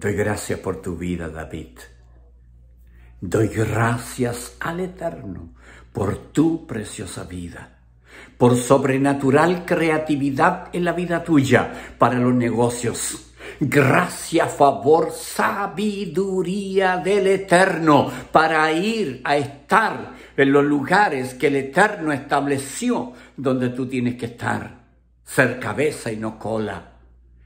Doy gracias por tu vida, David. Doy gracias al Eterno por tu preciosa vida, por sobrenatural creatividad en la vida tuya para los negocios. Gracia, favor, sabiduría del Eterno para ir a estar en los lugares que el Eterno estableció donde tú tienes que estar, ser cabeza y no cola.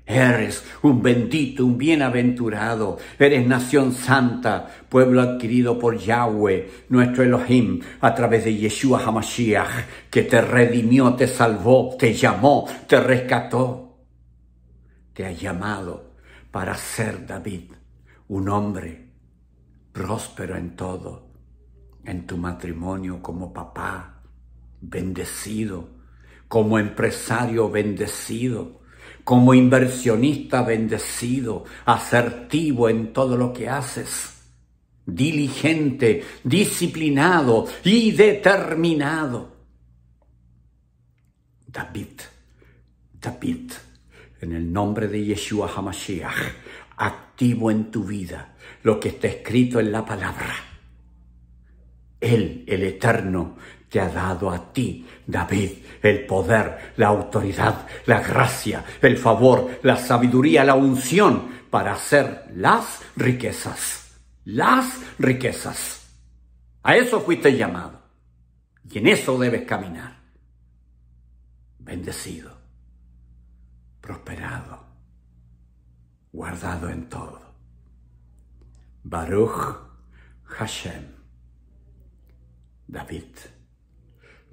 Eres un bendito, un bienaventurado. Eres nación santa, pueblo adquirido por Yahweh, nuestro Elohim, a través de Yeshua Hamashiach, que te redimió, te salvó, te llamó, te rescató. Te ha llamado para ser David, un hombre próspero en todo, en tu matrimonio como papá, bendecido, como empresario bendecido como inversionista bendecido, asertivo en todo lo que haces, diligente, disciplinado y determinado. David, David, en el nombre de Yeshua Hamashiach, activo en tu vida lo que está escrito en la palabra él, el Eterno, te ha dado a ti, David, el poder, la autoridad, la gracia, el favor, la sabiduría, la unción para hacer las riquezas, las riquezas. A eso fuiste llamado y en eso debes caminar. Bendecido, prosperado, guardado en todo. Baruch Hashem. Давид.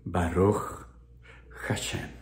Барух Хашем.